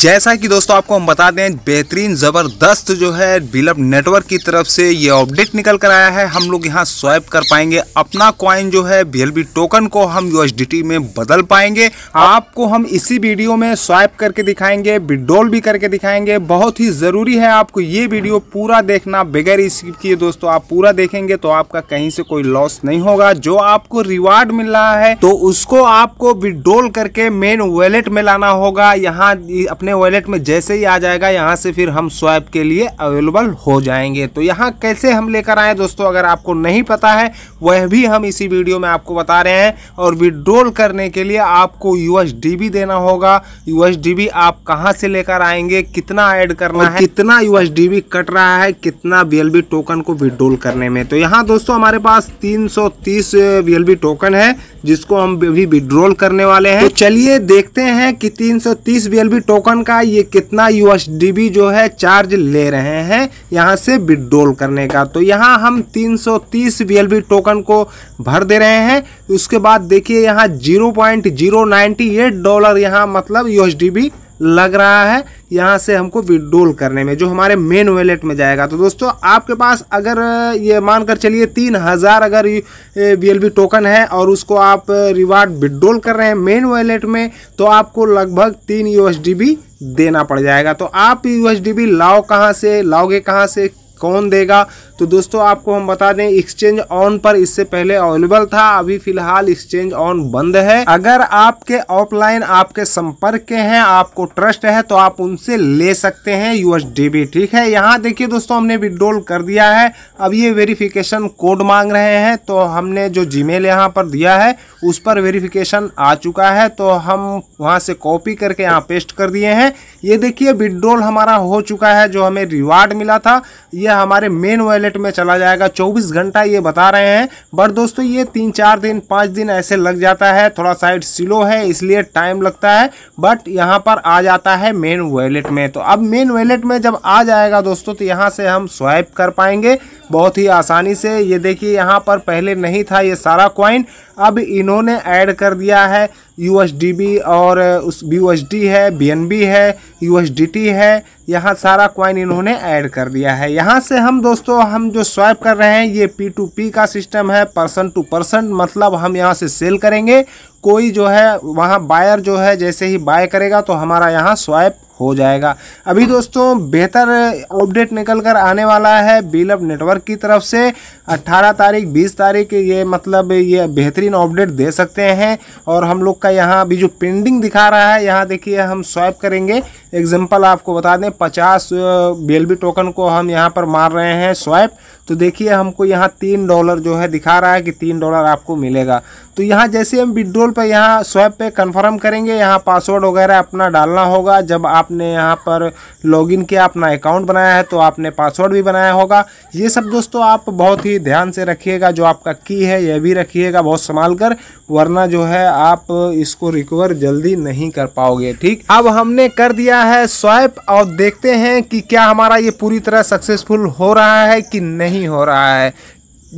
जैसा कि दोस्तों आपको हम बता दें बेहतरीन ज़बरदस्त जो है बिलअप नेटवर्क की तरफ से ये अपडेट निकल कर आया है हम लोग यहाँ स्वाइप कर पाएंगे अपना कॉइन जो है बी टोकन को हम यू में बदल पाएंगे आपको हम इसी वीडियो में स्वाइप करके दिखाएंगे विड्रोल भी करके दिखाएंगे बहुत ही ज़रूरी है आपको ये वीडियो पूरा देखना बगैर स्किप किए दोस्तों आप पूरा देखेंगे तो आपका कहीं से कोई लॉस नहीं होगा जो आपको रिवार्ड मिल रहा है तो उसको आपको विड्रोल करके मेन वॉलेट में लाना होगा यहाँ अपने वॉलेट में जैसे ही आ जाएगा यहाँ से फिर हम स्वाइप के लिए अवेलेबल हो जाएंगे तो यहाँ कैसे हम लेकर आए दोस्तों अगर आपको नहीं पता है वह भी हम इसी वीडियो में आपको बता रहे हैं और विड्रोल करने के लिए आपको यू देना होगा यू आप कहाँ से लेकर आएंगे कितना ऐड करना है कितना यू कट रहा है कितना बी टोकन को विड्रोल करने में तो यहाँ दोस्तों हमारे पास तीन सौ टोकन है जिसको हम अभी विड्रॉल करने वाले हैं तो चलिए देखते हैं कि 330 बी टोकन का ये कितना बी जो है चार्ज ले रहे हैं यहाँ से विड्रॉल करने का तो यहाँ हम 330 बी टोकन को भर दे रहे हैं उसके बाद देखिए यहाँ 0.098 डॉलर यहाँ मतलब बी लग रहा है यहाँ से हमको विड्रोल करने में जो हमारे मेन वॉलेट में जाएगा तो दोस्तों आपके पास अगर ये मानकर चलिए तीन हज़ार अगर वी टोकन है और उसको आप रिवार्ड विड्रोल कर रहे हैं मेन वॉलेट में तो आपको लगभग तीन यू देना पड़ जाएगा तो आप यू लाओ कहाँ से लाओगे कहाँ से कौन देगा तो दोस्तों आपको हम बता दें एक्सचेंज ऑन पर इससे पहले अवेलेबल था अभी फिलहाल एक्सचेंज ऑन बंद है अगर आपके ऑफलाइन आपके संपर्क के हैं आपको ट्रस्ट है तो आप उनसे ले सकते हैं यूएस ठीक है यहाँ देखिए दोस्तों हमने विड्रोल कर दिया है अब ये वेरिफिकेशन कोड मांग रहे हैं तो हमने जो जी यहाँ पर दिया है उस पर वेरिफिकेशन आ चुका है तो हम वहाँ से कॉपी करके यहाँ पेस्ट कर दिए हैं ये देखिए विड्रॉल हमारा हो चुका है जो हमें रिवार्ड मिला था ये हमारे मेन वॉलेट में चला जाएगा चौबीस घंटा ये बता रहे हैं बट दोस्तों ये तीन चार दिन पाँच दिन ऐसे लग जाता है थोड़ा साइड स्लो है इसलिए टाइम लगता है बट यहाँ पर आ जाता है मेन वॉलेट में तो अब मेन वॉलेट में जब आ जाएगा दोस्तों तो यहाँ से हम स्वाइप कर पाएंगे बहुत ही आसानी से ये देखिए यहाँ पर पहले नहीं था ये सारा कॉइन अब इन्होंने ऐड कर दिया है यू और उस बी है बी है यू है यहाँ सारा कॉइन इन्होंने ऐड कर दिया है यहाँ से हम दोस्तों हम जो स्वाइप कर रहे हैं ये पी टू पी का सिस्टम है पर्सन टू पर्सन मतलब हम यहाँ से सेल करेंगे कोई जो है वहाँ बायर जो है जैसे ही बाय करेगा तो हमारा यहाँ स्वाइप हो जाएगा अभी दोस्तों बेहतर अपडेट निकल कर आने वाला है बिल नेटवर्क की तरफ से 18 तारीख 20 तारीख ये मतलब ये बेहतरीन अपडेट दे सकते हैं और हम लोग का यहाँ अभी जो पेंडिंग दिखा रहा है यहाँ देखिए हम स्वैप करेंगे एग्जाम्पल आपको बता दें पचास बी टोकन को हम यहाँ पर मार रहे हैं स्वैप तो देखिए हमको यहाँ तीन डॉलर जो है दिखा रहा है कि तीन डॉलर आपको मिलेगा तो यहाँ जैसे हम विड्रोल पर यहाँ स्वैप पे कंफर्म करेंगे यहाँ पासवर्ड वगैरह अपना डालना होगा जब आपने यहाँ पर लॉगिन किया अपना अकाउंट बनाया है तो आपने पासवर्ड भी बनाया होगा ये सब दोस्तों आप बहुत ही ध्यान से रखिएगा जो आपका की है यह भी रखिएगा बहुत संभाल कर वरना जो है आप इसको रिकवर जल्दी नहीं कर पाओगे ठीक अब हमने कर दिया है स्वाइप और देखते हैं कि क्या हमारा ये पूरी तरह सक्सेसफुल हो रहा है कि नहीं नहीं हो रहा है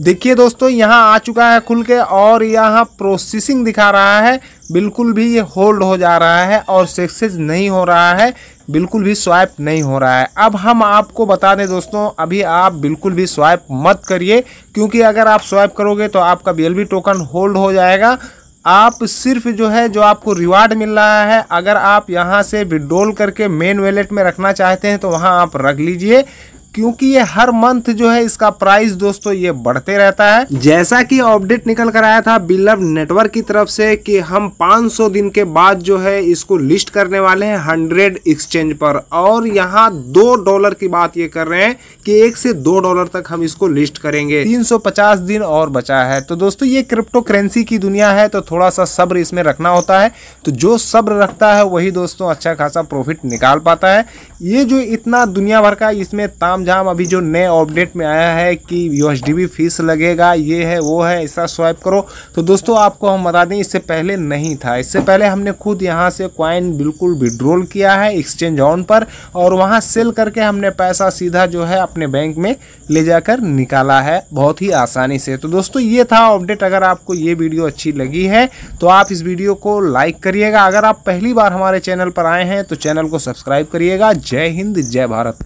देखिए दोस्तों यहाँ आ चुका है खुल के और यहाँ प्रोसेसिंग दिखा रहा है बिल्कुल भी ये होल्ड हो जा रहा है और सक्सेस नहीं हो रहा है बिल्कुल भी स्वाइप नहीं हो रहा है अब हम आपको बता दें दोस्तों अभी आप बिल्कुल भी स्वाइप मत करिए क्योंकि अगर आप स्वाइप करोगे तो आपका बी टोकन होल्ड हो जाएगा आप सिर्फ जो है जो आपको रिवार्ड मिल रहा है अगर आप यहां से विड्रोल करके मेन वैलेट में रखना चाहते हैं तो वहां आप रख लीजिए क्योंकि ये हर मंथ जो है इसका प्राइस दोस्तों ये बढ़ते रहता है जैसा कि अपडेट निकल कर आया था बिल्लव नेटवर्क की तरफ से कि हम 500 दिन के बाद जो है इसको लिस्ट करने वाले हैं 100 एक्सचेंज पर और यहाँ दो डॉलर की बात ये कर रहे हैं कि एक से दो डॉलर तक हम इसको लिस्ट करेंगे 350 दिन और बचा है तो दोस्तों ये क्रिप्टो करेंसी की दुनिया है तो थोड़ा सा सब्र इसमें रखना होता है तो जो सब्र रखता है वही दोस्तों अच्छा खासा प्रॉफिट निकाल पाता है ये जो इतना दुनिया भर का इसमें ताम तामझाम अभी जो नए अपडेट में आया है कि यू फीस लगेगा ये है वो है ऐसा स्वाइप करो तो दोस्तों आपको हम बता दें इससे पहले नहीं था इससे पहले हमने खुद यहाँ से क्वाइन बिल्कुल विड्रोल किया है एक्सचेंज ऑन पर और वहाँ सेल करके हमने पैसा सीधा जो है अपने बैंक में ले जाकर निकाला है बहुत ही आसानी से तो दोस्तों ये था अपडेट अगर आपको ये वीडियो अच्छी लगी है तो आप इस वीडियो को लाइक करिएगा अगर आप पहली बार हमारे चैनल पर आए हैं तो चैनल को सब्सक्राइब करिएगा जय हिंद जय भारत